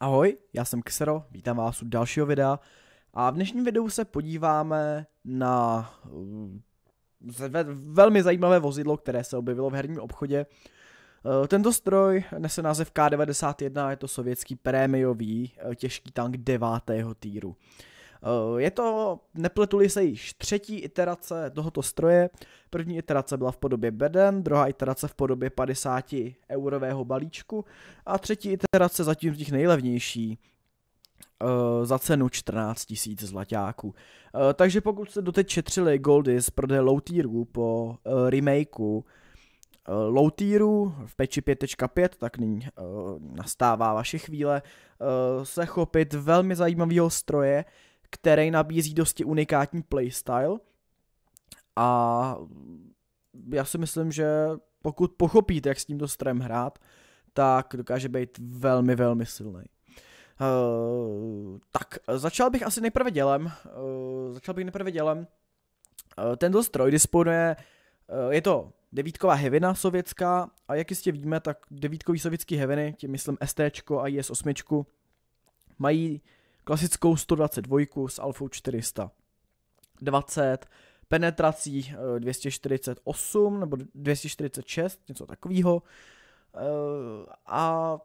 Ahoj, já jsem Ksero. vítám vás u dalšího videa a v dnešním videu se podíváme na eh, velmi zajímavé vozidlo, které se objevilo v herním obchodě. Eh, tento stroj nese název K-91, je to sovětský prémiový eh, těžký tank devátého týru. Eh, je to, nepletuli se již třetí iterace tohoto stroje. První iterace byla v podobě beden, druhá iterace v podobě 50 eurového balíčku a třetí iterace zatím z těch nejlevnější eh, za cenu 14 tisíc zlaťáků. Eh, takže pokud jste doteď četřili goldy z prodeje low tierů po remakeu low tieru v peči 5.5, tak nyní nastává vaše chvíle se chopit velmi zajímavého stroje, který nabízí dosti unikátní playstyle a já si myslím, že pokud pochopíte, jak s tímto strem hrát, tak dokáže být velmi, velmi silný. Uh, eh, tak, začal bych asi nejprve dělem. Uh, začal bych nejprve dělem. Uh, tento stroj disponuje, uh, je to devítková hevina sovětská a jak jistě víme, tak devítkový sovětský heviny, tím myslím ST a IS-8, mají klasickou 122 s alfou 420, penetrací 248 eh, nebo 246, něco takového. Eh, a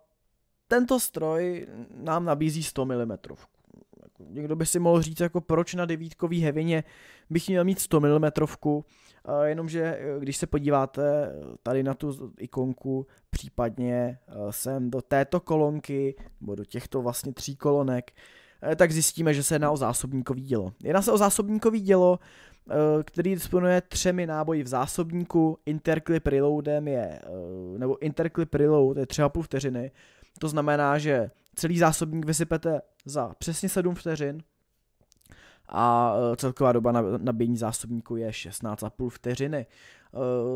tento stroj nám nabízí 100 mm. Jako někdo by si mohl říct, jako proč na devítkový hevině bych měl mít 100 mm, eh, jenomže když se podíváte tady na tu ikonku, případně sem do této kolonky, nebo do těchto vlastně tří kolonek, Eh, tak zjistíme, že se jedná o zásobníkový dělo. Jedná se o zásobníkový dělo, eh, který disponuje třemi náboji v zásobníku, interclip reloadem je, eh, nebo interclip reload je 3,5 vteřiny, to znamená, že celý zásobník vysypete za přesně 7 vteřin a celková doba nabíjení zásobníku je 16,5 vteřiny.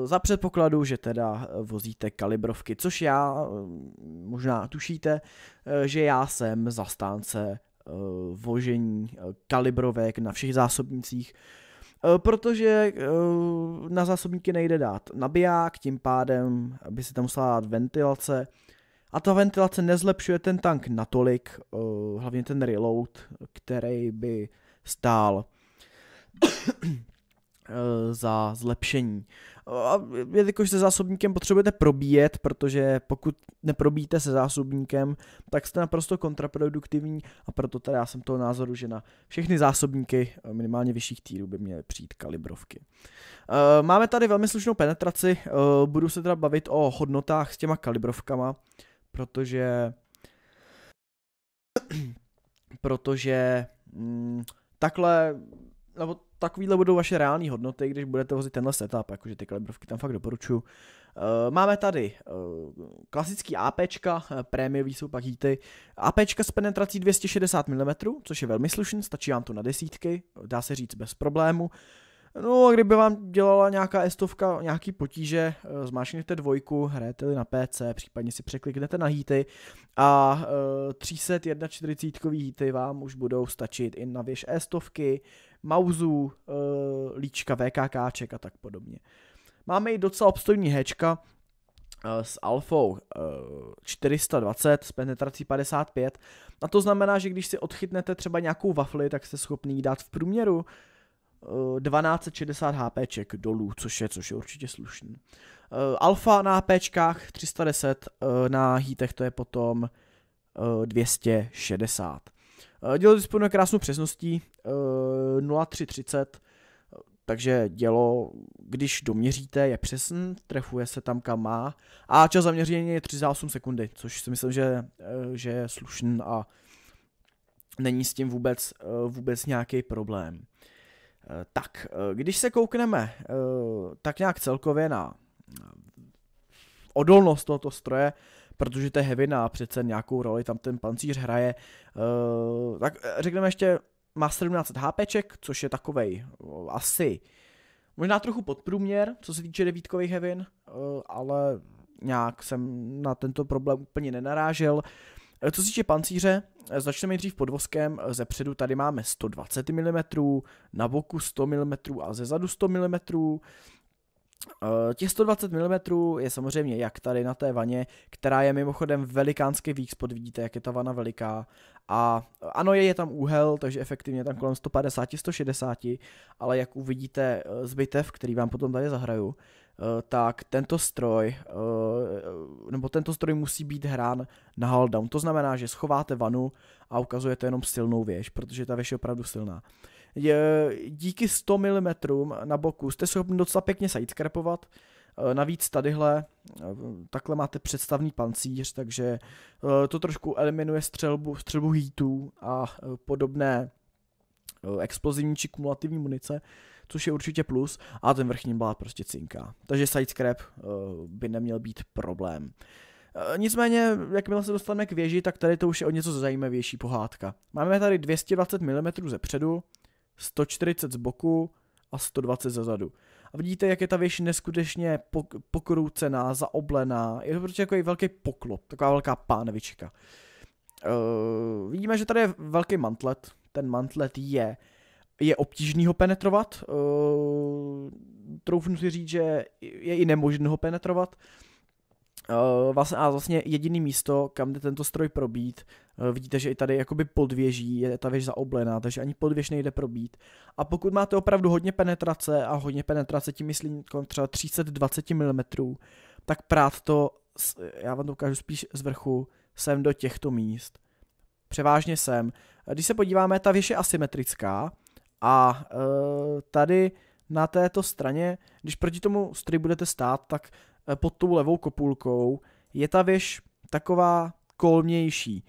Za předpokladu, že teda vozíte kalibrovky, což já možná tušíte, že já jsem zastánce Eh, vožení eh, kalibrovek na všech zásobnicích, eh, protože na zásobníky nejde dát nabiják, tím pádem by se tam musela dát ventilace a ta ventilace nezlepšuje ten tank natolik, hlavně ten reload, který by stál za zlepšení a jelikož se zásobníkem potřebujete probíjet, protože pokud neprobíjíte se zásobníkem, tak jste naprosto kontraproduktivní a proto teda já jsem toho názoru, že na všechny zásobníky eh, minimálně vyšších týrů by měly přijít kalibrovky. Eh, máme tady velmi slušnou penetraci, eh, budu se teda bavit o hodnotách s těma kalibrovkama, protože protože mm, takhle nebo takovýhle budou vaše reální hodnoty, když budete vozit tenhle setup, jakože ty kalibrovky tam fakt doporučuju. Eh, máme tady eh, klasický AP uh, eh, prémiový jsou pak jíty. AP s penetrací 260 mm, což je velmi slušný, stačí vám to na desítky, dá se říct bez problému. No a kdyby vám dělala nějaká estovka nějaký potíže, zmášněte dvojku, hrajete na PC, případně si překliknete na hity a uh, 341 hity vám už budou stačit i na věž estovky, mauzů, eh, líčka, VKKček a tak podobně. Máme i docela obstojní hečka eh, s alfou 420 eh, s penetrací 55 a to znamená, že když si odchytnete třeba nějakou wafli, tak jste schopný jí dát v průměru 1260 HPček dolů, což je, což je určitě slušný. Alfa na HPčkách 310, na hítech to je potom 260. Eh, dělo disponuje krásnou přesností 0,330, eh, takže dělo, když doměříte, je přesný, trefuje se tam, kam má a čas zaměření je 38 sekundy, což si myslím, že, eh, že je slušný a není s tím vůbec, vůbec nějaký problém. Tak, když se koukneme tak nějak celkově na odolnost tohoto stroje, protože je hevina přece nějakou roli tam ten pancíř hraje. Uh, tak eh, řekneme ještě, má 17 HPček, což je takovej uh, asi možná trochu podprůměr, co se týče devítkových hevin, uh, ale nějak jsem na tento problém úplně nenarážel. Co se týče pancíře, začneme nejdřív podvozkem, ze předu tady máme 120 mm, na boku 100 mm a ze zadu 100 mm. Eh, těch 120 mm je samozřejmě jak tady na té vaně, která je mimochodem velikánský výspod, vidíte, jak je ta vana veliká. A ano, je, je tam úhel, takže efektivně tam kolem 150-160, ale jak uvidíte eh, zbytev, který vám potom tady zahraju, eh, tak tento stroj, nebo tento stroj musí být hrán na hold down. To znamená, že schováte vanu a ukazujete jenom silnou věž, protože ta věž je opravdu silná je, díky 100 mm na boku jste schopni docela pěkně sidecrapovat. Eh, navíc tadyhle, eh, takhle máte představný pancíř, takže eh, to trošku eliminuje střelbu, střelbu heatů a podobné explozivní či kumulativní munice, což je určitě plus, a ten vrchní blát prostě cinká. Takže sidescrap by neměl být problém. Nicméně, jakmile se dostaneme k věži, tak tady to už je o něco zajímavější pohádka. Máme tady 220 mm ze předu, 140 z boku a 120 ze zadu. A vidíte, jak je ta věž neskutečně pok- pokroucená, zaoblená. Je to prostě takový velký poklop, taková velká pánevička. Uh, eh, vidíme, že tady je velký mantlet. Ten mantlet je je obtížný ho penetrovat. Uh, troufnu si říct, že je i nemožné ho penetrovat. Uh, Uh, vlastně, a vlastně jediný místo, kam jde tento stroj probít, uh, vidíte, že i tady jakoby podvěží, je ta věž zaoblená, takže ani podvěž nejde probít. A pokud máte opravdu hodně penetrace, a hodně penetrace tím myslím třeba 320 mm, tak prát to, já vám to ukážu spíš z vrchu, sem do těchto míst. Převážně sem. Eh, když se podíváme, ta věž je asymetrická a uh, tady na této straně, když proti tomu stry budete stát, tak Eh, pod tou levou kopulkou je ta věž taková kolmější.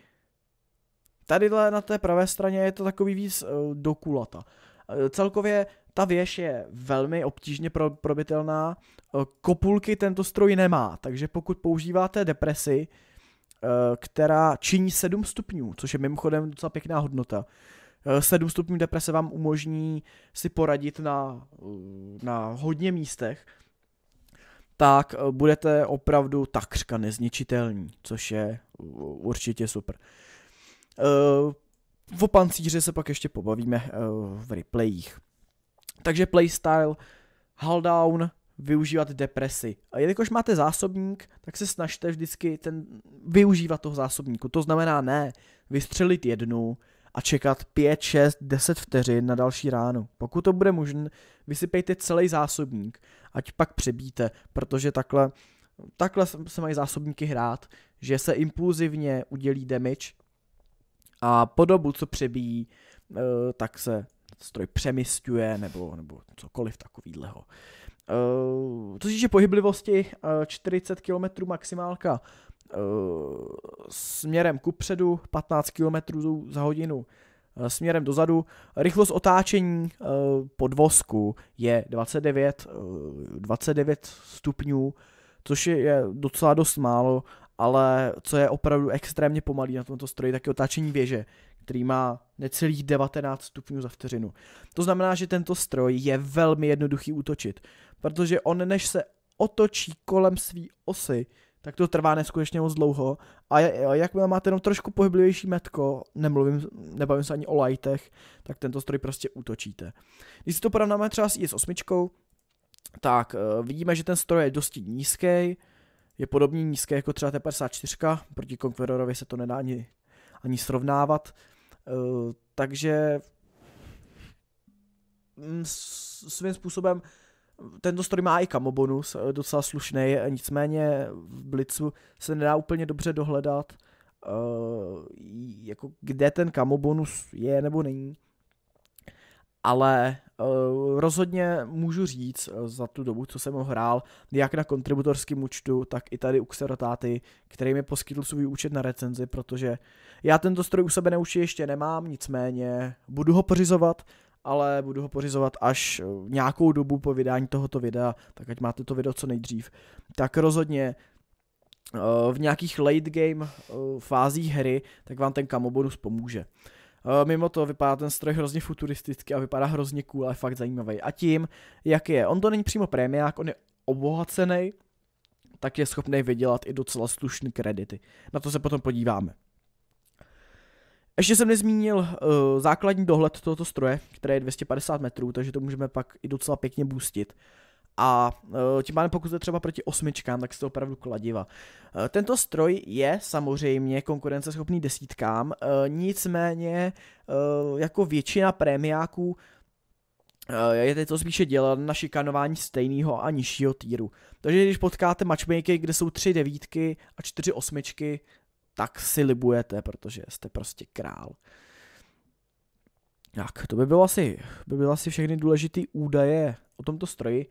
Tadyhle na té pravé straně je to takový víc eh, do kulata. Eh, celkově ta věž je velmi obtížně pro, probitelná. Kopulky tento stroj nemá, takže pokud používáte depresi, která činí 7 stupňů, což je mimochodem docela pěkná hodnota, 7 stupňů deprese vám umožní si poradit na, na hodně místech, tak eh, budete opravdu takřka nezničitelní, což je určitě super. Eh, o pancíře se pak ještě pobavíme eh, v replayích. Takže playstyle, hull down, využívat depresi. A jelikož máte zásobník, tak se snažte vždycky ten, využívat toho zásobníku. To znamená ne vystřelit jednu, a čekat 5, 6, 10 vteřin na další ránu. Pokud to bude možné, vysypejte celý zásobník, ať pak přebíte, protože takhle, takhle se mají zásobníky hrát, že se impulzivně udělí damage a po dobu, co přebíjí, eh, tak se stroj přemysťuje nebo, nebo cokoliv takovýhleho. Eh, co se týče pohyblivosti, 40 eh, km maximálka Eh, směrem kupředu 15 km za hodinu, eh, směrem dozadu. Rychlost otáčení eh, podvozku je 29, 29 stupňů, což je docela dost málo, ale co je opravdu extrémně pomalý na tomto stroji, tak je otáčení věže, který má necelých 19 stupňů za vteřinu. To znamená, že tento stroj je velmi jednoduchý útočit, protože on než se otočí kolem své osy, tak to trvá neskutečně moc dlouho. A jakmile máte jenom trošku pohyblivější metko, nemluvím, nebavím se ani o lightech, tak tento stroj prostě útočíte. Když si to porovnáme třeba s IS-8, tak uh, vidíme, že ten stroj je dosti nízký, je podobně nízký jako třeba T54, proti Conquerorovi se to nedá ani, ani srovnávat, uh, takže mm, svým způsobem tento story má i kamo bonus, eh, docela slušný, eh, nicméně v Blitzu se nedá úplně dobře dohledat, uh, jako kde ten kamo bonus je nebo není. Ale uh, rozhodně můžu říct uh, za tu dobu, co jsem ho hrál, jak na kontributorském účtu, tak i tady u Xerotáty, který mi poskytl svůj účet na recenzi, protože já tento stroj u sebe na ještě nemám, nicméně budu ho pořizovat, ale budu ho pořizovat až eh, nějakou dobu po vydání tohoto videa, tak ať máte to video co nejdřív. Tak rozhodně eh, v nějakých late game eh, fázích hry, tak vám ten kamo bonus pomůže. Mimo to vypadá ten stroj hrozně futuristicky a vypadá hrozně cool a je fakt zajímavý. A tím, jak je, on to není přímo prémiák, on je obohacený, tak je schopný vydělat i docela slušný kredity. Na to se potom podíváme. Ještě jsem nezmínil uh, základní dohled tohoto stroje, který je 250 metrů, takže to můžeme pak i docela pěkně boostit. A uh, tím pádem pokud jste třeba proti osmičkám, tak jste opravdu kladiva. Uh, tento stroj je samozřejmě konkurenceschopný desítkám, uh, nicméně uh, jako většina prémiáků je to spíše dělat na šikanování stejného a nižšího týru. Takže když potkáte matchmakery, kde jsou tři devítky a čtyři osmičky, tak si libujete, protože jste prostě král. Tak, to by bylo asi, by bylo asi všechny důležité údaje o tomto stroji.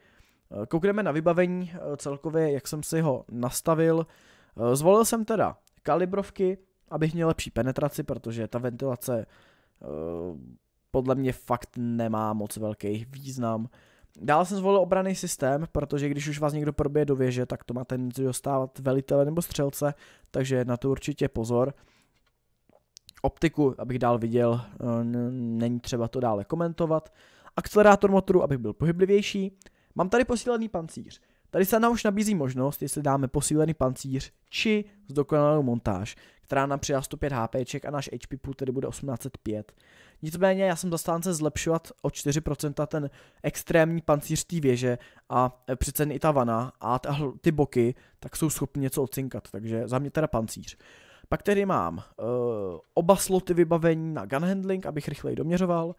Eh, koukneme na vybavení eh, celkově, jak jsem si ho nastavil. Eh, zvolil jsem teda kalibrovky, abych měl lepší penetraci, protože ta ventilace podle mě fakt nemá moc velký význam. Dál jsem zvolil obraný systém, protože když už vás někdo probije do věže, tak to má tendenci dostávat velitele nebo střelce, takže na to určitě pozor. Optiku, abych dál viděl, eh, není třeba to dále komentovat. Akcelerátor motoru, abych byl pohyblivější. Mám tady posílený pancíř. Tady se nám už nabízí možnost, jestli dáme posílený pancíř či zdokonalou montáž, která nám přidá 105 HP a náš HP pool tedy bude 1805. Nicméně já jsem zastánce zlepšovat o 4% ten extrémní pancíř té věže a e, přece i ta vana a ty boky tak jsou schopni něco odcinkat, takže za mě teda pancíř. Pak tedy mám uh, oba sloty vybavení na gun handling, abych rychleji doměřoval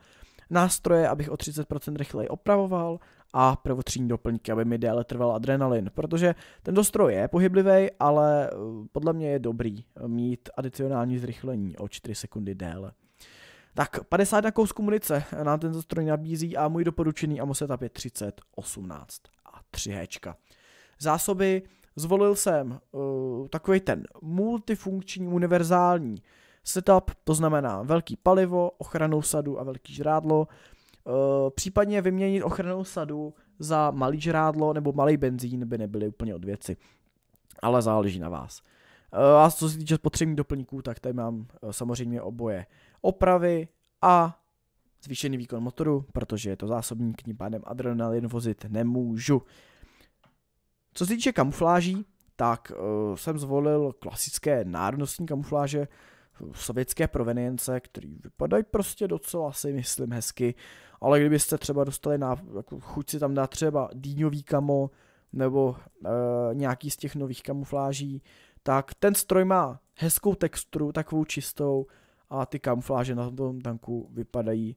nástroje, abych o 30% rychleji opravoval a prvotřídní doplňky, aby mi déle trval adrenalin, protože ten dostroj je pohyblivý, ale eh, podle mě je dobrý eh, mít adicionální zrychlení o 4 sekundy déle. Tak 50 na kousku munice nám ten stroj nabízí a můj doporučený Amos je 30, 18 a 3 hečka. Zásoby zvolil jsem uh, eh, takový ten multifunkční, univerzální setup, to znamená velký palivo, ochranou sadu a velký žrádlo, eh, případně vyměnit ochranou sadu za malý žrádlo nebo malý benzín by nebyly úplně od věci. Ale záleží na vás. Eh, a co se týče spotřebních doplňků, tak tady mám eh, samozřejmě oboje opravy a zvýšený výkon motoru, protože je to zásobník, tím pádem adrenalin vozit nemůžu. Co se týče kamufláží, tak uh, jsem zvolil klasické národnostní kamufláže, sovětské provenience, který vypadají prostě docela si myslím hezky, ale kdybyste třeba dostali na jako chuť si tam dát třeba dýňový kamo nebo e, nějaký z těch nových kamufláží, tak ten stroj má hezkou texturu, takovou čistou a ty kamufláže na tom tanku vypadají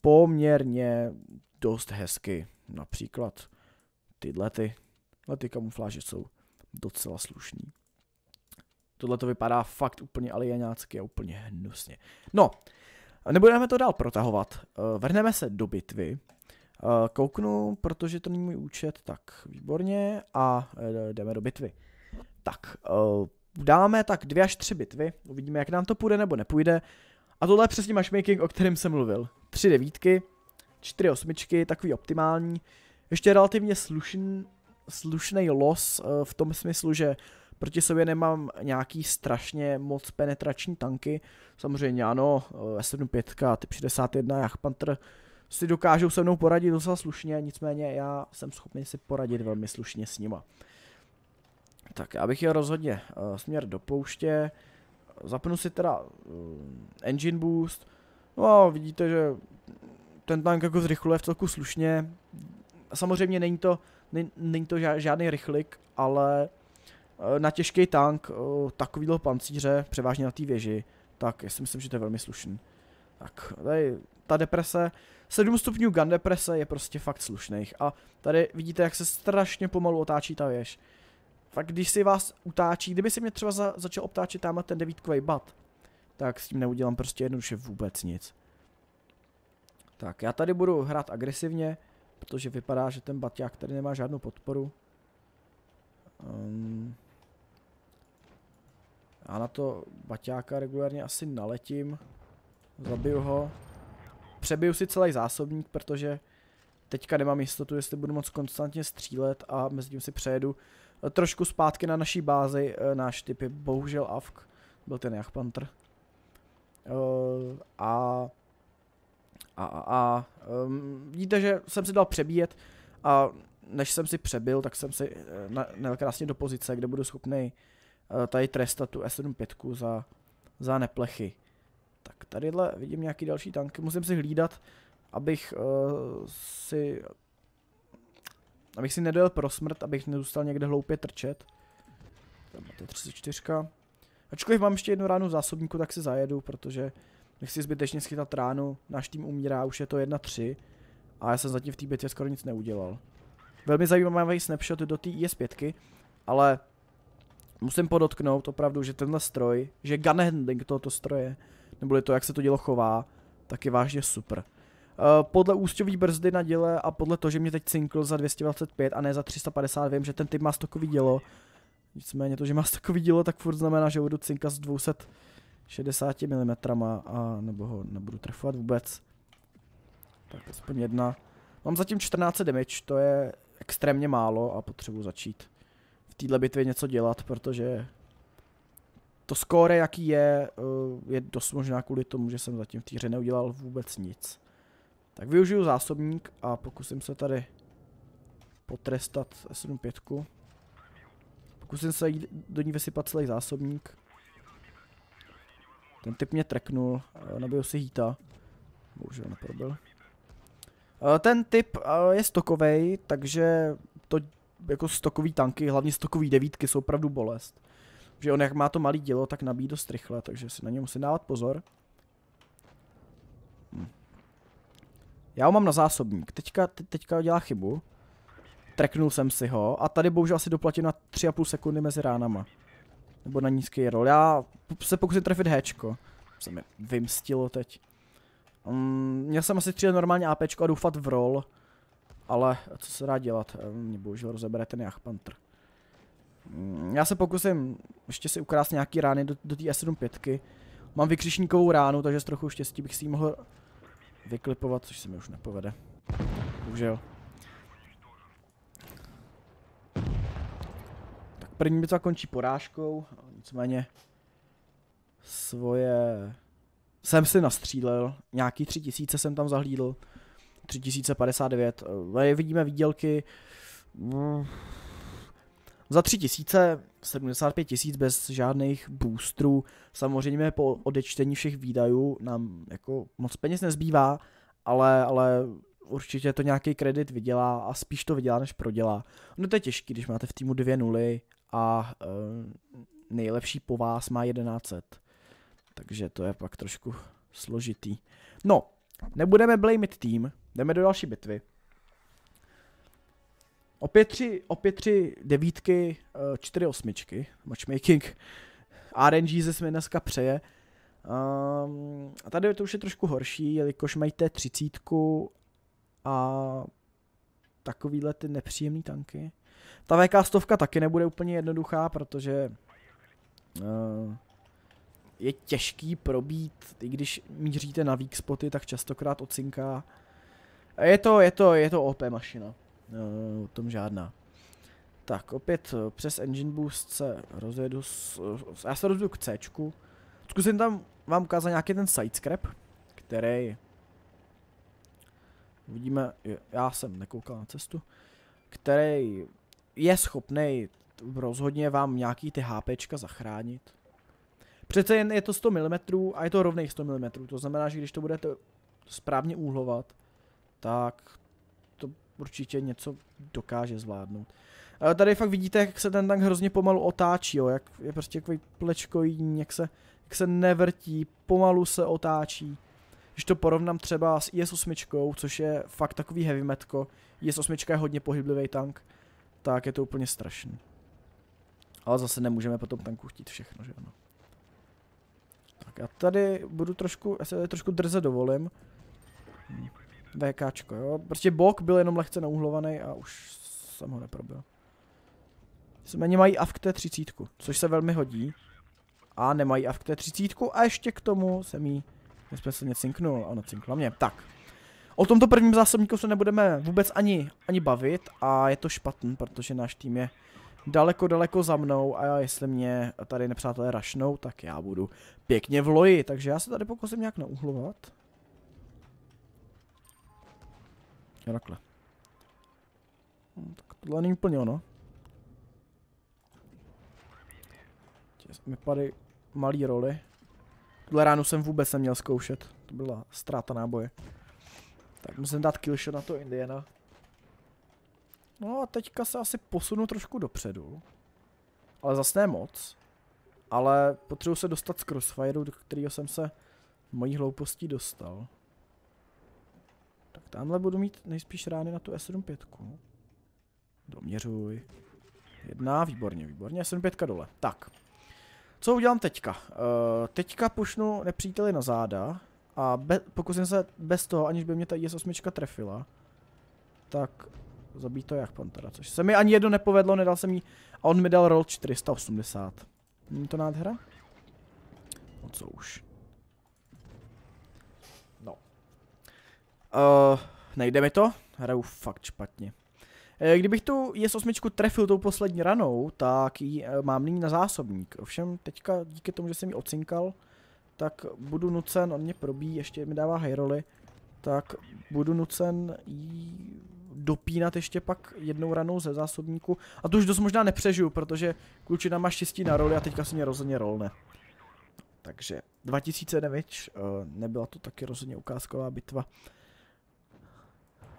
poměrně dost hezky. Například tyhle ty, tyhle no, ty kamufláže jsou docela slušný. Tohle to vypadá fakt úplně alienácky a úplně hnusně. No, nebudeme to dál protahovat. Eh, vrhneme se do bitvy. Eh, kouknu, protože to není můj účet, tak výborně a eh, jdeme do bitvy. Tak, dáme tak dvě až tři bitvy, uvidíme, jak nám to půjde nebo nepůjde. A tohle je přesně matchmaking, o kterém jsem mluvil. Tři devítky, čtyři osmičky, takový optimální. Ještě relativně slušný, slušný los v tom smyslu, že proti sobě nemám nějaký strašně moc penetrační tanky. Samozřejmě ano, S75, typ 61, Jachpantr si dokážou se mnou poradit docela slušně, nicméně já jsem schopný si poradit velmi slušně s nima. Tak já bych jel rozhodně uh, směr do pouště, zapnu si teda uh, engine boost, no a vidíte, že ten tank jako zrychluje v celku slušně, samozřejmě není to, není, není to žádný rychlik, ale Eh, na těžký tank eh, takovýhle pancíře, převážně na té věži, tak já si myslím, že to je velmi slušný. Tak tady ta deprese, 7 stupňů gun deprese je prostě fakt slušných. A tady vidíte, jak se strašně pomalu otáčí ta věž. Fakt když si vás utáčí, kdyby si mě třeba za, začal obtáčet tamhle ten devítkový bat, tak s tím neudělám prostě jednoduše vůbec nic. Tak, já tady budu hrát agresivně, protože vypadá, že ten baťák tady nemá žádnou podporu. Um, já na to baťáka regulárně asi naletím. Zabiju ho. Přebiju si celý zásobník, protože teďka nemám jistotu, jestli budu moc konstantně střílet a mezi tím si přejedu trošku zpátky na naší bázi. Eh, náš typ je bohužel avk. Byl ten jachpantr. Eh, a a, a, a um, vidíte, že jsem si dal přebíjet a než jsem si přebil, tak jsem si eh, na, na, krásně do pozice, kde budu schopný Eh, tady trestat tu s 75 za, za neplechy. Tak tadyhle vidím nějaký další tanky, musím si hlídat, abych uh, si abych si nedojel pro smrt, abych nezůstal někde hloupě trčet. Tam je 34. Ačkoliv mám ještě jednu ránu v zásobníku, tak si zajedu, protože nechci zbytečně schytat ránu, náš tým umírá, už je to 1-3 a já jsem zatím v té bitvě skoro nic neudělal. Velmi zajímavý snapshot do té IS5, e ale Musím podotknout opravdu, že tenhle stroj, že handling tohoto stroje, neboli to, jak se to dělo chová, tak je vážně super. Eh, podle ústěvý brzdy na děle a podle toho, že mě teď cinkl za 225 a ne za 350, vím, že ten typ má stokový dělo. Nicméně to, že má stokový dělo, tak furt znamená, že budu cinka s 260 mm a nebo ho nebudu trefovat vůbec. Tak aspoň jedna. Mám zatím 14 damage, to je extrémně málo a potřebuji začít téhle bitvě něco dělat, protože to skóre, jaký je, eh, je dost možná kvůli tomu, že jsem zatím v té hře neudělal vůbec nic. Tak využiju zásobník a pokusím se tady potrestat S75. Pokusím se do ní vysypat celý zásobník. Ten typ mě treknul, eh, nabiju si hýta. Bohužel neprobil. Eh, ten typ je stokovej, takže to jako stokový tanky, hlavně stokový devítky jsou opravdu bolest. Že on jak má to malý dílo, tak nabíjí dost rychle, takže si na něj musím dávat pozor. Hm. Já ho mám na zásobník, teďka, te, teďka dělá chybu. Treknul jsem si ho a tady bohužel asi doplatím na 3,5 sekundy mezi ránama. Nebo na nízký roll. Já se pokusím trefit Hčko. Se mi vymstilo teď. Um, měl jsem asi 3 normálně APčko a doufat v roll ale co se dá dělat, ehm, mě bohužel rozebere ten Jachpantr. Mm, já se pokusím ještě si ukrást nějaký rány do, do té S75. Mám vykřišníkovou ránu, takže s trochu štěstí bych si ji mohl vyklipovat, což se mi už nepovede. Bohužel. Tak první bitva končí porážkou, nicméně svoje... Jsem si nastřílel, nějaký tři tisíce jsem tam zahlídl. 3059. Tady eh, vidíme výdělky mm, za 3000, 75 tisíc bez žádných boostrů. Samozřejmě po odečtení všech výdajů nám jako moc peněz nezbývá, ale, ale určitě to nějaký kredit vydělá a spíš to vydělá, než prodělá. No to je těžký, když máte v týmu dvě nuly a e, nejlepší po vás má 1100. Takže to je pak trošku složitý. No, nebudeme blamit tým, Jdeme do další bitvy. Opět tři, opět tři devítky, eh, čtyři osmičky, matchmaking. RNG se mi dneska přeje. Um, a tady to už je trošku horší, jelikož mají té třicítku a takovýhle ty nepříjemné tanky. Ta VK stovka taky nebude úplně jednoduchá, protože uh, je těžký probít, i když míříte na weak spoty, tak častokrát ocinká. Je to, je to, je to OP mašina. O no, tom žádná. Tak, opět eh, přes Engine Boost se rozjedu s, eh, já se rozjedu k C. Zkusím tam vám ukázat nějaký ten sidescrap, který... Vidíme, já jsem nekoukal na cestu. Který je schopný rozhodně vám nějaký ty HP zachránit. Přece jen je to 100 mm a je to rovných 100 mm, to znamená, že když to budete správně úhlovat, tak to určitě něco dokáže zvládnout. Ale tady fakt vidíte, jak se ten tank hrozně pomalu otáčí, jo, jak je prostě takový plečkojí, jak se, jak se nevrtí, pomalu se otáčí. Když to porovnám třeba s IS-8, což je fakt takový heavy metko, IS-8 je hodně pohyblivý tank, tak je to úplně strašný. Ale zase nemůžeme po tom tanku chtít všechno, že ano. Tak já tady budu trošku, já se tady trošku drze dovolím. Hm. VKčko, jo. Prostě bok byl jenom lehce nauhlovaný a už jsem ho neprobil. Nicméně mají AFK T30, což se velmi hodí. A nemají AFK T30 a ještě k tomu jsem jí nesmyslně cinknul a cinkla mě. Tak. O tomto prvním zásobníku se nebudeme vůbec ani, ani bavit a je to špatný, protože náš tým je daleko, daleko za mnou a jestli mě tady nepřátelé rašnou, tak já budu pěkně v loji. Takže já se tady pokusím nějak nauhlovat. Jo, takhle. No, tak tohle není úplně ono. Mi pady malý roli. Tuhle ránu jsem vůbec neměl zkoušet. To byla ztráta náboje. Tak musím dát killshot na to Indiana. No a teďka se asi posunu trošku dopředu. Ale zas ne moc. Ale potřebuji se dostat z crossfire, do kterého jsem se mojí hloupostí dostal. Tak tamhle budu mít nejspíš rány na tu S75. Doměřuj. Jedna, výborně, výborně, S75 dole. Tak. Co udělám teďka? Uh, teďka pušnu nepříteli na záda a be pokusím se bez toho, aniž by mě ta IS-8 trefila, tak zabít to jak pantera, což se mi ani jedno nepovedlo, nedal jsem jí a on mi dal roll 480. Není to nádhera? No co už. Uh, nejde mi to, hraju fakt špatně. Eh, kdybych tu IS-8 trefil tou poslední ranou, tak ji eh, mám nyní na zásobník. Ovšem teďka díky tomu, že jsem ji ocinkal, tak budu nucen, on mě probíjí, ještě mi dává hejroly, tak budu nucen jí dopínat ještě pak jednou ranou ze zásobníku. A tu už dost možná nepřežiju, protože klučina má štěstí na roli a teďka se mě rozhodně rolne. Takže 2009 nebyla to taky rozhodně ukázková bitva.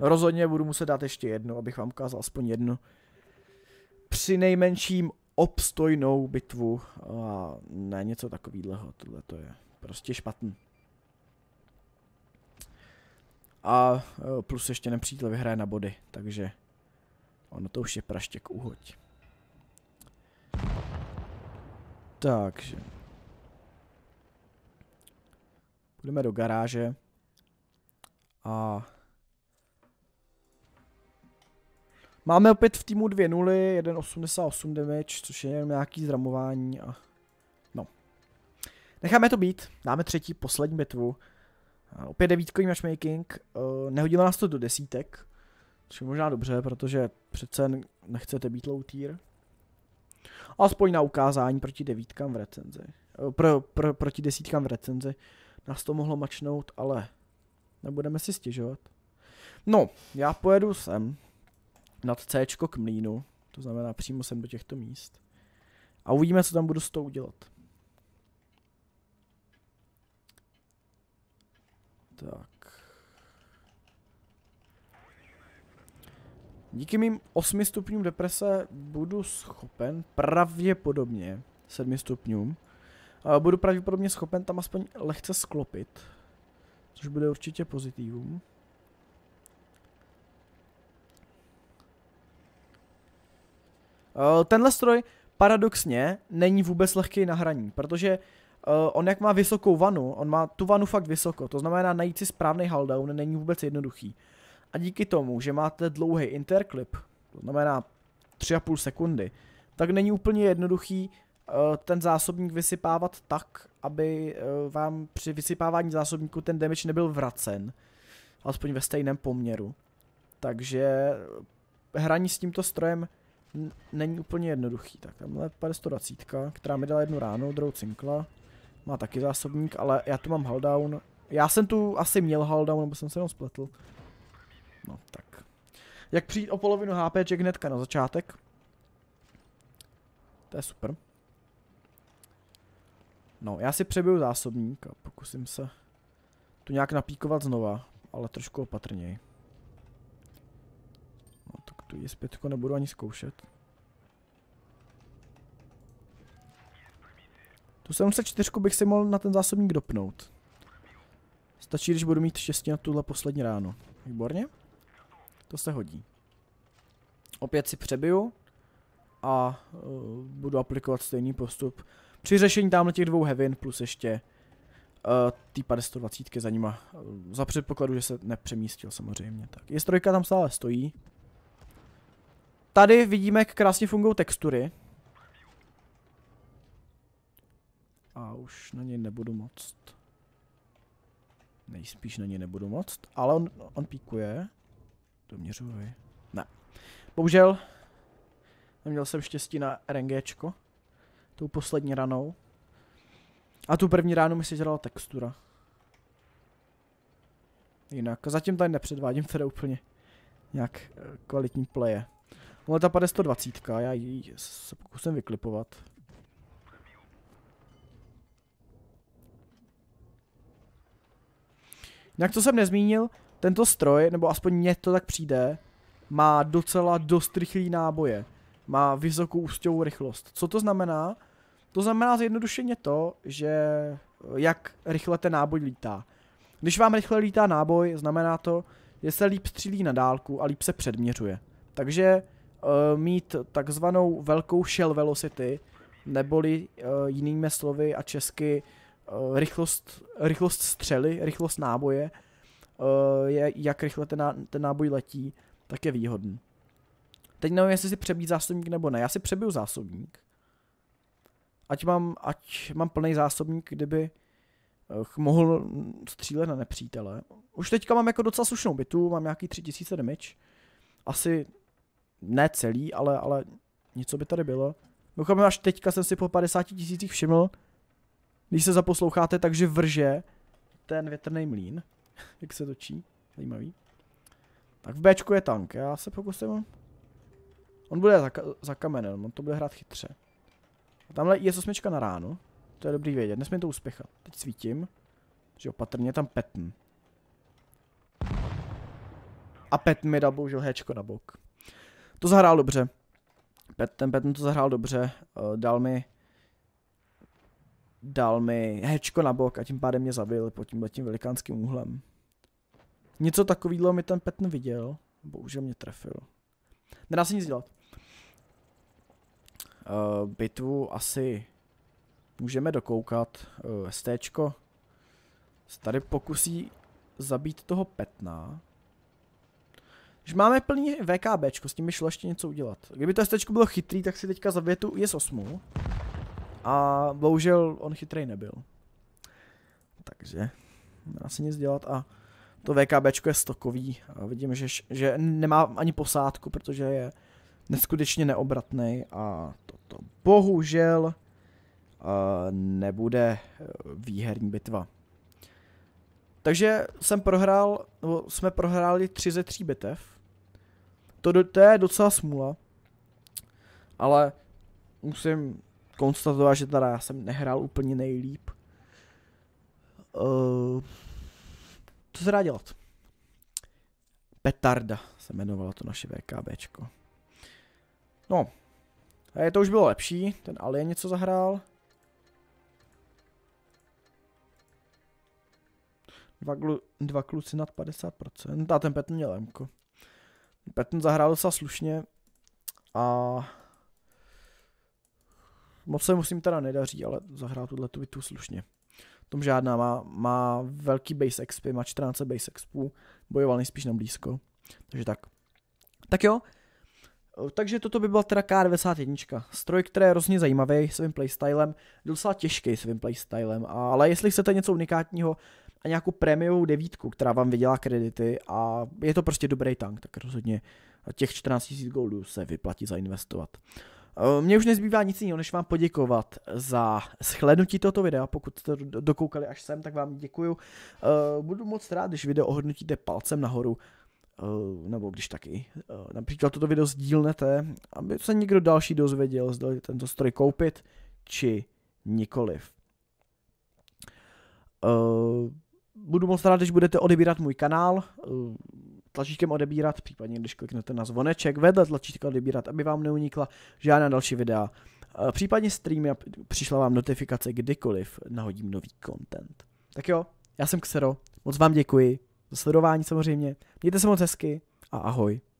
Rozhodně budu muset dát ještě jednu, abych vám ukázal aspoň jednu. Při nejmenším obstojnou bitvu a ne něco takového, tohle to je prostě špatný. A eh, plus ještě nepřítel vyhraje na body, takže ono to už je praštěk uhoď. Takže. Půjdeme do garáže. A Máme opět v týmu dvě nuly, 1,88 damage, což je jenom nějaký zramování a... No. Necháme to být, dáme třetí, poslední bitvu. A opět devítkový matchmaking, uh, nehodilo nás to do desítek, což je možná dobře, protože přece nechcete být low tier. Aspoň na ukázání proti devítkám v recenzi. Eh, pro, pro, proti desítkám v recenzi. Nás to mohlo mačnout, ale nebudeme si stěžovat. No, já pojedu sem, nad C k mlínu, to znamená přímo sem do těchto míst. A uvidíme, co tam budu s tou udělat. Tak. Díky mým 8 stupňům deprese budu schopen pravděpodobně 7 stupňům. Budu pravděpodobně schopen tam aspoň lehce sklopit, což bude určitě pozitivum. Eh, tenhle stroj paradoxně není vůbec lehký na hraní, protože eh, on jak má vysokou vanu, on má tu vanu fakt vysoko, to znamená najít si správný haldown není vůbec jednoduchý. A díky tomu, že máte dlouhý interklip, to znamená 3,5 sekundy, tak není úplně jednoduchý eh, ten zásobník vysypávat tak, aby vám při vysypávání zásobníku ten damage nebyl vracen, alespoň ve stejném poměru. Takže hraní s tímto strojem není úplně jednoduchý. Tak tamhle pade 120, která mi dala jednu ránu, druhou cinkla. Má taky zásobník, ale já tu mám haldown. Já jsem tu asi měl haldown, nebo jsem se jenom spletl. No tak. Jak přijít o polovinu HPček hnedka na začátek. To je super. No, já si přebiju zásobník a pokusím se tu nějak napíkovat znova, ale trošku opatrněji. Tu jespětku jako nebudu ani zkoušet. Tu 74 bych si mohl na ten zásobník dopnout. Stačí, když budu mít štěstí na tuhle poslední ráno. Výborně. To se hodí. Opět si přebiju a uh, budu aplikovat stejný postup při řešení tamhle těch dvou hevin plus ještě uh, ty 520 za nima. Uh, za předpokladu, že se nepřemístil samozřejmě. Tak, je strojka tam stále stojí. Tady vidíme, jak krásně fungují textury. A už na něj nebudu moc. Nejspíš na něj nebudu moc, ale on, on píkuje. Doměřuji. Ne. Bohužel, neměl jsem štěstí na RNGčko. Tou poslední ranou. A tu první ránu mi se dělala textura. Jinak, zatím tady nepředvádím teda úplně nějak eh, kvalitní pleje. Ono ta pade 120, já ji se pokusím vyklipovat. Jak to jsem nezmínil, tento stroj, nebo aspoň mně to tak přijde, má docela dost rychlý náboje. Má vysokou ústěvou rychlost. Co to znamená? To znamená zjednodušeně to, že eh, jak rychle ten náboj lítá. Když vám rychle lítá náboj, znamená to, že se líp střílí na dálku a líp se předměřuje. Takže Eh, mít takzvanou velkou shell velocity, neboli eh, jinými slovy a česky eh, rychlost, rychlost střely, rychlost náboje, je, jak rychle ten, ten náboj letí, tak je výhodný. Teď nevím, jestli si přebít zásobník nebo ne. Já si přebiju zásobník. Ať mám, ať mám plný zásobník, kdyby mohl střílet na nepřítele. Už teďka mám jako docela slušnou bitu, mám nějaký 3000 damage. Asi ne celý, ale, ale něco by tady bylo. Mimochodem až teďka jsem si po 50 tisících všiml, když se zaposloucháte, takže vrže ten větrný mlín, jak se točí, zajímavý. Tak v Bčku je tank, já se pokusím. On bude za, za kamenem, on to bude hrát chytře. A tamhle je osmička na ránu, to je dobrý vědět, nesmím to uspěchat. Teď svítím, že opatrně tam petn. A pet mi dal bohužel hečko na bok. To zahrál dobře. Pet, ten Patton to zahrál dobře. Uh, dal mi dal mi hečko na bok a tím pádem mě zabil pod tím letím velikánským úhlem. Něco takového mi ten Patton viděl. Bohužel mě trefil. Nedá se nic dělat. Uh, bitvu asi můžeme dokoukat. Uh, eh, STčko se tady pokusí zabít toho Petna. Už máme plný VKB, s tím by šlo ještě něco udělat. Kdyby to STčko bylo chytrý, tak si teďka za větu je A bohužel on chytrý nebyl. Takže, nemá se nic dělat a to VKB je stokový. A vidím, že, že nemá ani posádku, protože je neskutečně neobratný a toto bohužel uh, nebude eh, výherní bitva. Takže jsem prohrál, nebo jsme prohráli 3 ze 3 bitev. To, to je docela smula. Ale musím konstatovat, že teda já jsem nehrál úplně nejlíp. Uh, co se dá dělat? Petarda se jmenovala to naše VKBčko. No, je to už bylo lepší, ten Alien něco zahrál. Dva, glu, dva kluci nad 50%, a ten Pet měl Mko. Patton zahrál docela slušně a moc se musím teda nedaří, ale zahrál tuhle tu bitu slušně. Tom žádná má, má velký base expy, má 14 base expů, bojoval nejspíš na blízko, takže tak. Tak jo, takže toto by byla teda K91. Stroj, který je hrozně zajímavý svým playstylem, docela těžký svým playstylem, ale jestli chcete něco unikátního, a nějakou prémiovou devítku, která vám vydělá kredity a je to prostě dobrý tank, tak rozhodně těch 14 000 goldů se vyplatí zainvestovat. Eh, mně už nezbývá nic jiného, než vám poděkovat za shlednutí tohoto videa. Pokud jste dokoukali až sem, tak vám děkuju. Eh, budu moc rád, když video ohodnotíte palcem nahoru, eh, nebo když taky. Například toto video sdílnete, aby se někdo další dozvěděl, zda tento stroj koupit, či nikoliv budu moc rád, když budete odebírat můj kanál, eh, tlačítkem odebírat, případně když kliknete na zvoneček, vedle tlačítka odebírat, aby vám neunikla žádná další videa. Eh, případně streamy a přišla vám notifikace kdykoliv nahodím nový content. Tak jo, já jsem Xero, moc vám děkuji za sledování samozřejmě, mějte se moc hezky a ahoj.